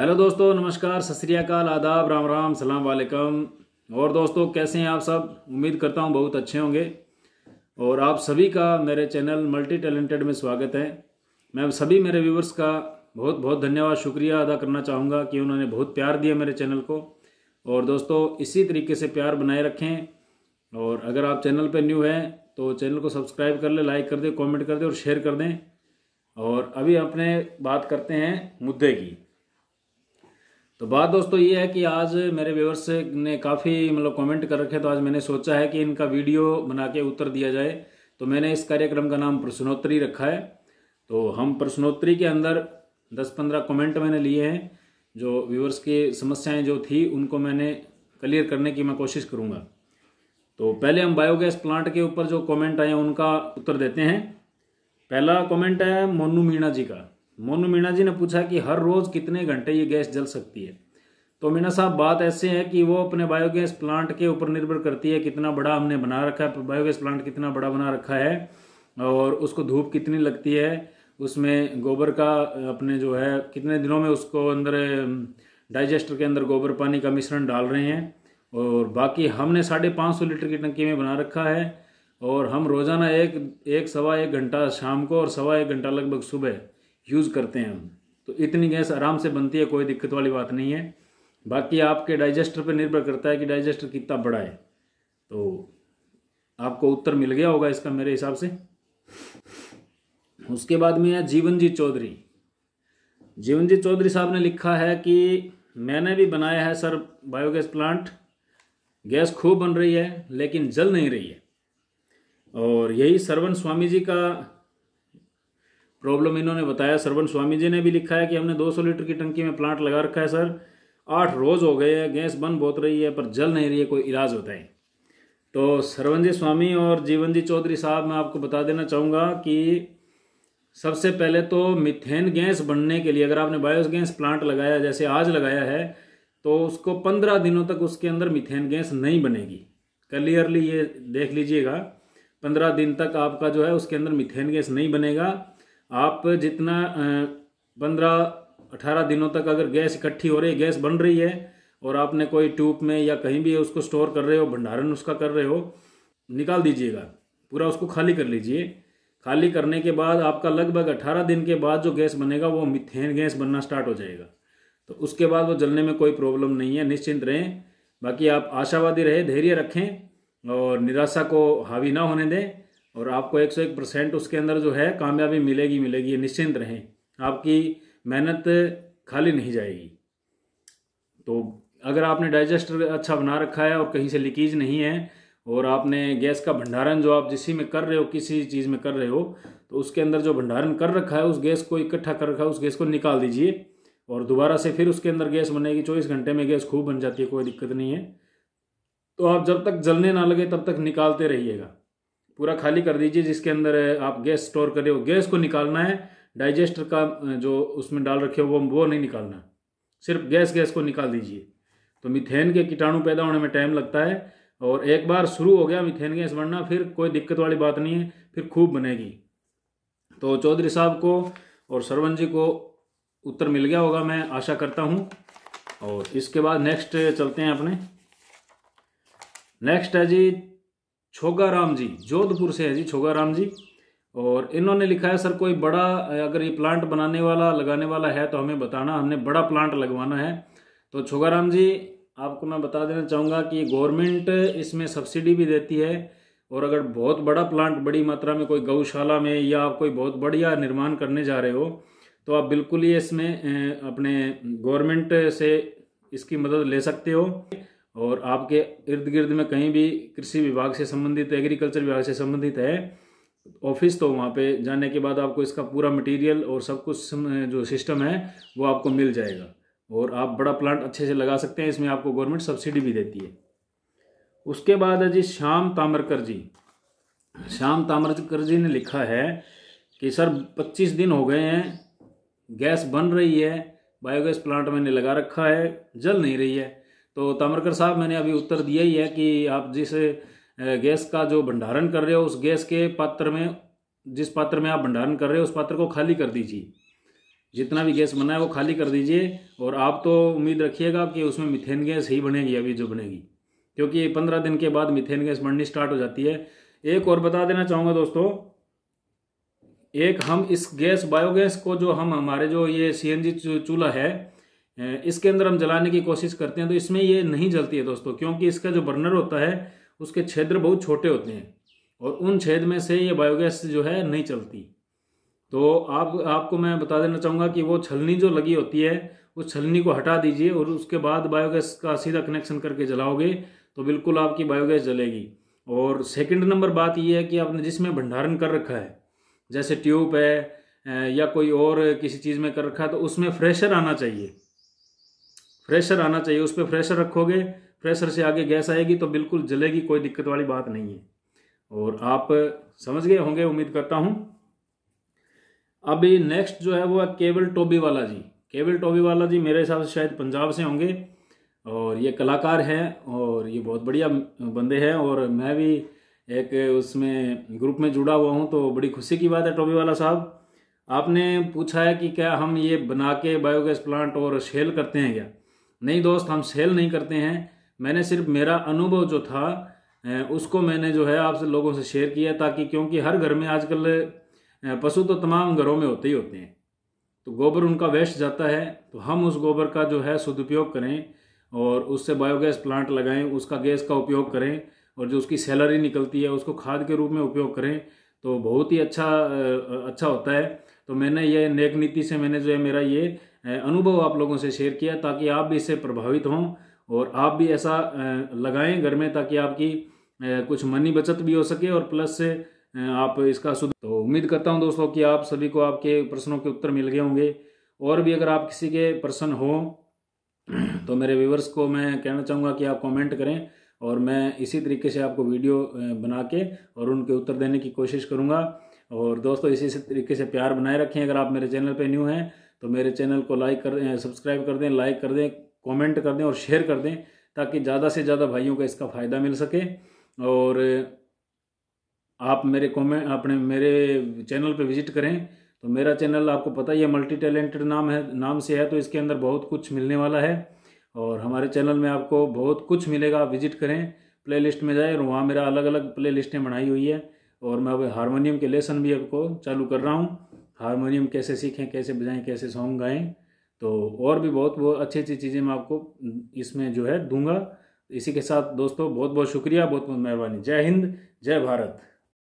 hello दोस्तों नमस्कार सत श्रीकाल आदाब राम राम सलाम वालेकुम और दोस्तों कैसे हैं आप सब उम्मीद करता हूं बहुत अच्छे होंगे और आप सभी का मेरे चैनल मल्टी टैलेंटेड में स्वागत है मैं सभी मेरे व्यूवर्स का बहुत बहुत धन्यवाद शुक्रिया अदा करना चाहूँगा कि उन्होंने बहुत प्यार दिया मेरे चैनल को और दोस्तों इसी तरीके से प्यार बनाए रखें और अगर आप चैनल पर न्यू हैं तो चैनल को सब्सक्राइब कर लें लाइक कर दें कॉमेंट कर दें और शेयर कर दें और अभी अपने बात करते हैं मुद्दे की तो बात दोस्तों ये है कि आज मेरे व्यूवर्स ने काफ़ी मतलब कमेंट कर रखे तो आज मैंने सोचा है कि इनका वीडियो बना के उत्तर दिया जाए तो मैंने इस कार्यक्रम का नाम प्रश्नोत्तरी रखा है तो हम प्रश्नोत्तरी के अंदर दस पंद्रह कमेंट मैंने लिए हैं जो व्यूवर्स की समस्याएं जो थी उनको मैंने क्लियर करने की मैं कोशिश करूँगा तो पहले हम बायोगैस प्लांट के ऊपर जो कॉमेंट आए उनका उत्तर देते हैं पहला कॉमेंट है मोनू मीणा जी का मोनू मीणा जी ने पूछा कि हर रोज कितने घंटे ये गैस जल सकती है तो मीणा साहब बात ऐसे है कि वो अपने बायोगैस प्लांट के ऊपर निर्भर करती है कितना बड़ा हमने बना रखा है बायोगैस प्लांट कितना बड़ा बना रखा है और उसको धूप कितनी लगती है उसमें गोबर का अपने जो है कितने दिनों में उसको अंदर डाइजेस्टर के अंदर गोबर पानी का मिश्रण डाल रहे हैं और बाकी हमने साढ़े पाँच सौ लीटर की टंकी में बना रखा है और हम रोज़ाना एक एक सवा एक घंटा शाम को और सवा एक घंटा लगभग सुबह यूज़ करते हैं हम तो इतनी गैस आराम से बनती है कोई दिक्कत वाली बात नहीं है बाकी आपके डाइजेस्टर पर निर्भर करता है कि डाइजेस्टर कितना बड़ा है तो आपको उत्तर मिल गया होगा इसका मेरे हिसाब से उसके बाद में है जीवनजीत चौधरी जीवन जी चौधरी साहब ने लिखा है कि मैंने भी बनाया है सर बायोगैस प्लांट गैस खूब बन रही है लेकिन जल नहीं रही है और यही सरवन स्वामी जी का प्रॉब्लम इन्होंने बताया सरवन स्वामी जी ने भी लिखा है कि हमने 200 लीटर की टंकी में प्लांट लगा रखा है सर आठ रोज़ हो गए हैं गैस बंद बहुत रही है पर जल नहीं रही है कोई इलाज बताएं तो सरवन जी स्वामी और जीवन जी चौधरी साहब मैं आपको बता देना चाहूँगा कि सबसे पहले तो मिथेन गैस बनने के लिए अगर आपने बायोस गैस प्लांट लगाया जैसे आज लगाया है तो उसको पंद्रह दिनों तक उसके अंदर मिथेन गैस नहीं बनेगी क्लियरली ये देख लीजिएगा पंद्रह दिन तक आपका जो है उसके अंदर मिथेन गैस नहीं बनेगा आप जितना पंद्रह अठारह दिनों तक अगर गैस इकट्ठी हो रही है गैस बन रही है और आपने कोई ट्यूब में या कहीं भी उसको स्टोर कर रहे हो भंडारण उसका कर रहे हो निकाल दीजिएगा पूरा उसको खाली कर लीजिए खाली करने के बाद आपका लगभग अठारह दिन के बाद जो गैस बनेगा वो मिथेन गैस बनना स्टार्ट हो जाएगा तो उसके बाद वो जलने में कोई प्रॉब्लम नहीं है निश्चिंत रहें बाकी आप आशावादी रहे धैर्य रखें और निराशा को हावी ना होने दें और आपको एक सौ एक परसेंट उसके अंदर जो है कामयाबी मिलेगी मिलेगी निश्चिंत रहें आपकी मेहनत खाली नहीं जाएगी तो अगर आपने डाइजेस्टर अच्छा बना रखा है और कहीं से लीकेज नहीं है और आपने गैस का भंडारण जो आप जिसी में कर रहे हो किसी चीज़ में कर रहे हो तो उसके अंदर जो भंडारण कर रखा है उस गैस को इकट्ठा कर रखा है उस गैस को निकाल दीजिए और दोबारा से फिर उसके अंदर गैस बनेगी चौबीस घंटे में गैस खूब बन जाती है कोई दिक्कत नहीं है तो आप जब तक जलने ना लगे तब तक निकालते रहिएगा पूरा खाली कर दीजिए जिसके अंदर आप गैस स्टोर कर रहे हो गैस को निकालना है डाइजेस्टर का जो उसमें डाल रखे हो वो वो नहीं निकालना सिर्फ गैस गैस को निकाल दीजिए तो मिथेन के कीटाणु पैदा होने में टाइम लगता है और एक बार शुरू हो गया मिथेन गैस बनना फिर कोई दिक्कत वाली बात नहीं है फिर खूब बनेगी तो चौधरी साहब को और सरवन जी को उत्तर मिल गया होगा मैं आशा करता हूँ और इसके बाद नेक्स्ट चलते हैं अपने नेक्स्ट है जी छोगाराम जी जोधपुर से है जी राम जी और इन्होंने लिखा है सर कोई बड़ा अगर ये प्लांट बनाने वाला लगाने वाला है तो हमें बताना हमने बड़ा प्लांट लगवाना है तो छोगाराम जी आपको मैं बता देना चाहूँगा कि गवर्नमेंट इसमें सब्सिडी भी देती है और अगर बहुत बड़ा प्लांट बड़ी मात्रा में कोई गौशाला में या आप कोई बहुत बढ़िया निर्माण करने जा रहे हो तो आप बिल्कुल ही इसमें अपने गवर्नमेंट से इसकी मदद ले सकते हो और आपके इर्द गिर्द में कहीं भी कृषि विभाग से संबंधित एग्रीकल्चर विभाग से संबंधित है ऑफिस तो वहाँ पे जाने के बाद आपको इसका पूरा मटेरियल और सब कुछ जो सिस्टम है वो आपको मिल जाएगा और आप बड़ा प्लांट अच्छे से लगा सकते हैं इसमें आपको गवर्नमेंट सब्सिडी भी देती है उसके बाद है जी श्याम तामरकर जी श्याम तामरकर जी ने लिखा है कि सर 25 दिन हो गए हैं गैस बन रही है बायोगैस प्लांट मैंने लगा रखा है जल नहीं रही है तो तामरकर साहब मैंने अभी उत्तर दिया ही है कि आप जिस गैस का जो भंडारण कर रहे हो उस गैस के पात्र में जिस पात्र में आप भंडारण कर रहे हो उस पात्र को खाली कर दीजिए जितना भी गैस बना है वो खाली कर दीजिए और आप तो उम्मीद रखिएगा कि उसमें मिथेन गैस ही बनेगी अभी जो बनेगी क्योंकि पंद्रह दिन के बाद मिथेन गैस बननी स्टार्ट हो जाती है एक और बता देना चाहूँगा दोस्तों एक हम इस गैस बायोगैस को जो हम हमारे जो ये सी चूल्हा है इसके अंदर हम जलाने की कोशिश करते हैं तो इसमें ये नहीं जलती है दोस्तों क्योंकि इसका जो बर्नर होता है उसके छेद्र बहुत छोटे होते हैं और उन छेद में से ये बायोगैस जो है नहीं चलती तो आप आपको मैं बता देना चाहूँगा कि वो छलनी जो लगी होती है उस छलनी को हटा दीजिए और उसके बाद बायोगैस का सीधा कनेक्शन करके जलाओगे तो बिल्कुल आपकी बायोगैस जलेगी और सेकंड नंबर बात यह है कि आपने जिसमें भंडारण कर रखा है जैसे ट्यूब है या कोई और किसी चीज़ में कर रखा है तो उसमें फ्रेशर आना चाहिए फ्रेशर आना चाहिए उस पर फ्रेशर रखोगे फ्रेशर से आगे गैस आएगी तो बिल्कुल जलेगी कोई दिक्कत वाली बात नहीं है और आप समझ गए होंगे उम्मीद करता हूँ अभी नेक्स्ट जो है वो है केवल टोबी वाला जी केवल टोबी वाला जी मेरे हिसाब से शायद पंजाब से होंगे और ये कलाकार हैं और ये बहुत बढ़िया बंदे हैं और मैं भी एक उसमें ग्रुप में जुड़ा हुआ हूँ तो बड़ी खुशी की बात है टोबी वाला साहब आपने पूछा है कि क्या हम ये बना के बायोगैस प्लांट और शेल करते हैं क्या नहीं दोस्त हम सेल नहीं करते हैं मैंने सिर्फ मेरा अनुभव जो था उसको मैंने जो है आपसे लोगों से शेयर किया ताकि क्योंकि हर घर में आजकल पशु तो तमाम घरों में होते ही होते हैं तो गोबर उनका वेस्ट जाता है तो हम उस गोबर का जो है सदुपयोग करें और उससे बायोगैस प्लांट लगाएं उसका गैस का उपयोग करें और जो उसकी सैलरी निकलती है उसको खाद के रूप में उपयोग करें तो बहुत ही अच्छा अच्छा होता है तो मैंने ये नेक नीति से मैंने जो है मेरा ये अनुभव आप लोगों से शेयर किया ताकि आप भी इससे प्रभावित हों और आप भी ऐसा लगाएं घर में ताकि आपकी कुछ मनी बचत भी हो सके और प्लस से आप इसका सुध तो उम्मीद करता हूं दोस्तों कि आप सभी को आपके प्रश्नों के उत्तर मिल गए होंगे और भी अगर आप किसी के प्रश्न हो तो मेरे व्यूवर्स को मैं कहना चाहूँगा कि आप कमेंट करें और मैं इसी तरीके से आपको वीडियो बना के और उनके उत्तर देने की कोशिश करूँगा और दोस्तों इसी तरीके से प्यार बनाए रखें अगर आप मेरे चैनल पर न्यू हैं तो मेरे चैनल को लाइक कर दें सब्सक्राइब कर दें लाइक कर दें कमेंट कर दें और शेयर कर दें ताकि ज़्यादा से ज़्यादा भाइयों को इसका फ़ायदा मिल सके और आप मेरे कमेंट अपने मेरे चैनल पर विजिट करें तो मेरा चैनल आपको पता ही है मल्टी टैलेंटेड नाम है नाम से है तो इसके अंदर बहुत कुछ मिलने वाला है और हमारे चैनल में आपको बहुत कुछ मिलेगा आप विजिट करें प्लेलिस्ट में जाए और वहाँ मेरा अलग अलग प्ले लिस्टें बनाई हुई है और मैं अब हारमोनियम के लेसन भी आपको चालू कर रहा हूँ हारमोनियम कैसे सीखें कैसे बजाएं कैसे सॉन्ग गाएं तो और भी बहुत बहुत अच्छी अच्छी चीज़ें मैं आपको इसमें जो है दूंगा इसी के साथ दोस्तों बहुत बहुत शुक्रिया बहुत बहुत मेहरबानी जय हिंद जय भारत